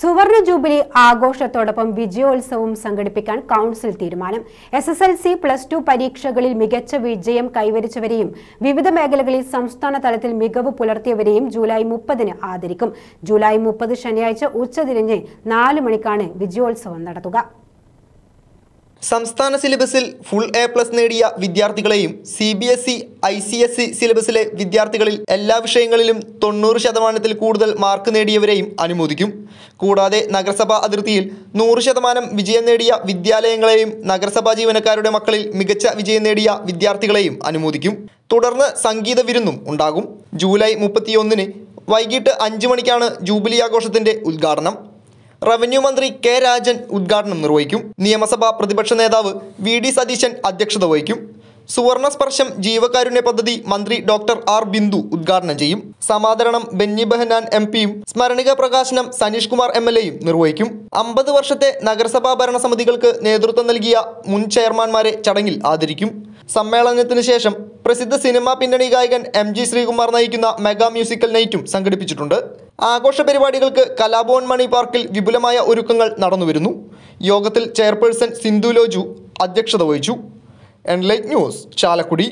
സുവർണ ജൂബിലി ആഘോഷത്തോടൊപ്പം വിജയോത്സവം സംഘടിപ്പിക്കാൻ കൗൺസിൽ തീരുമാനം S S L C plus two പരീക്ഷകളിൽ മികച്ച വിജയം കൈവരിച്ചവരെയും വിവിധ മേഖലകളിൽ സംസ്ഥാന തലത്തിൽ മികവ് പുലർത്തിയവരെയും ജൂലൈ മുപ്പതിന് ആദരിക്കും ജൂലൈ മുപ്പത് ശനിയാഴ്ച ഉച്ചതിരിഞ്ഞ് നാല് മണിക്കാണ് വിജയോത്സവം നടത്തുക സംസ്ഥാന സിലബസിൽ ഫുൾ എ പ്ലസ് നേടിയ വിദ്യാർത്ഥികളെയും C B S E I C S E സിലബസിലെ വിദ്യാർത്ഥികളിൽ എല്ലാ വിഷയങ്ങളിലും തൊണ്ണൂറ് ശതമാനത്തിൽ കൂടുതൽ മാർക്ക് നേടിയവരെയും അനുമോദിക്കും കൂടാതെ നഗരസഭാ അതിർത്തിയിൽ നൂറ് ശതമാനം വിജയം നേടിയ വിദ്യാലയങ്ങളെയും നഗരസഭാ ജീവനക്കാരുടെ മക്കളിൽ മികച്ച വിജയം നേടിയ വിദ്യാർത്ഥികളെയും അനുമോദിക്കും തുടർന്ന് സംഗീത വിരുന്നും ഉണ്ടാകും ജൂലൈ മുപ്പത്തിയൊന്നിന് വൈകിട്ട് അഞ്ച് മണിക്കാണ് ജൂബിലി ആഘോഷത്തിൻ്റെ ഉദ്ഘാടനം റവന്യൂ മന്ത്രി കെ രാജൻ ഉദ്ഘാടനം നിർവഹിക്കും നിയമസഭാ പ്രതിപക്ഷ നേതാവ് വി ഡി സതീശൻ അധ്യക്ഷത വഹിക്കും സുവർണ സ്പർശം ജീവകാരുണ്യ പദ്ധതി മന്ത്രി ഡോക്ടർ ആർ ബിന്ദു ഉദ്ഘാടനം ചെയ്യും സമാദരണം ബെന്നി ബെഹനാൻ എം പിയും സ്മരണിക പ്രകാശനം സനീഷ് കുമാർ എം എൽ എയും നിർവഹിക്കും അമ്പത് വർഷത്തെ നഗരസഭാ ഭരണസമിതികൾക്ക് നേതൃത്വം നൽകിയ മുൻ ചെയർമാൻമാരെ ചടങ്ങിൽ ആദരിക്കും സമ്മേളനത്തിന് ശേഷം പ്രസിദ്ധ സിനിമാ പിന്നണി ഗായകൻ എം ജി ശ്രീകുമാർ നയിക്കുന്ന മെഗാ മ്യൂസിക്കൽ നൈറ്റും സംഘടിപ്പിച്ചിട്ടുണ്ട് ആഘോഷ പരിപാടികൾക്ക് കലാഭവൻ മണി പാർക്കിൽ വിപുലമായ ഒരുക്കങ്ങൾ നടന്നുവരുന്നു യോഗത്തിൽ ചെയർപേഴ്സൺ സിന്ധു ലോജു അധ്യക്ഷത വഹിച്ചു എൻലൈറ്റ് ന്യൂസ് ചാലക്കുടി